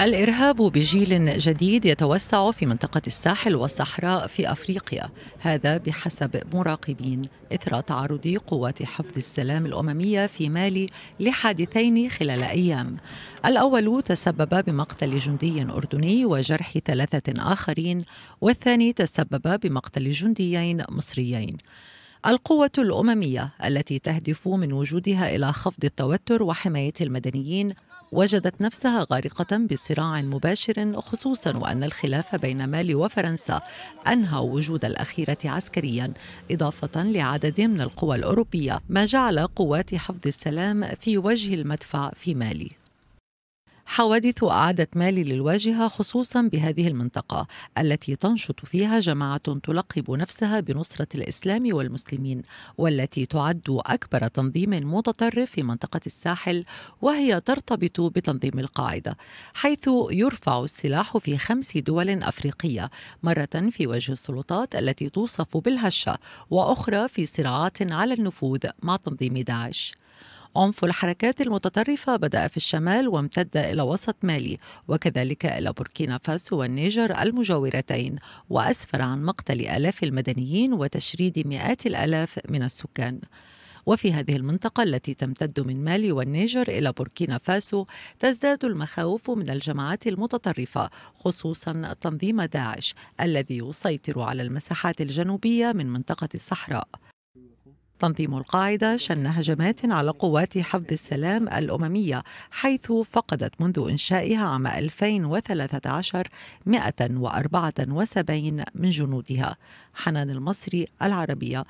الإرهاب بجيل جديد يتوسع في منطقة الساحل والصحراء في أفريقيا هذا بحسب مراقبين إثر تعرض قوات حفظ السلام الأممية في مالي لحادثين خلال أيام الأول تسبب بمقتل جندي أردني وجرح ثلاثة آخرين والثاني تسبب بمقتل جنديين مصريين القوة الأممية التي تهدف من وجودها إلى خفض التوتر وحماية المدنيين وجدت نفسها غارقة بصراع مباشر خصوصا وأن الخلاف بين مالي وفرنسا أنهى وجود الأخيرة عسكريا إضافة لعدد من القوى الأوروبية ما جعل قوات حفظ السلام في وجه المدفع في مالي حوادث أعادت مالي للواجهة خصوصا بهذه المنطقة التي تنشط فيها جماعة تلقب نفسها بنصرة الإسلام والمسلمين والتي تعد أكبر تنظيم متطرف في منطقة الساحل وهي ترتبط بتنظيم القاعدة حيث يرفع السلاح في خمس دول أفريقية مرة في وجه السلطات التي توصف بالهشة وأخرى في صراعات على النفوذ مع تنظيم داعش عنف الحركات المتطرفة بدأ في الشمال وامتد إلى وسط مالي وكذلك إلى بوركينا فاسو والنيجر المجاورتين وأسفر عن مقتل آلاف المدنيين وتشريد مئات الآلاف من السكان وفي هذه المنطقة التي تمتد من مالي والنيجر إلى بوركينا فاسو تزداد المخاوف من الجماعات المتطرفة خصوصا تنظيم داعش الذي يسيطر على المساحات الجنوبية من منطقة الصحراء تنظيم القاعدة شن هجمات على قوات حفظ السلام الأممية حيث فقدت منذ إنشائها عام 2013 174 من جنودها حنان المصري العربية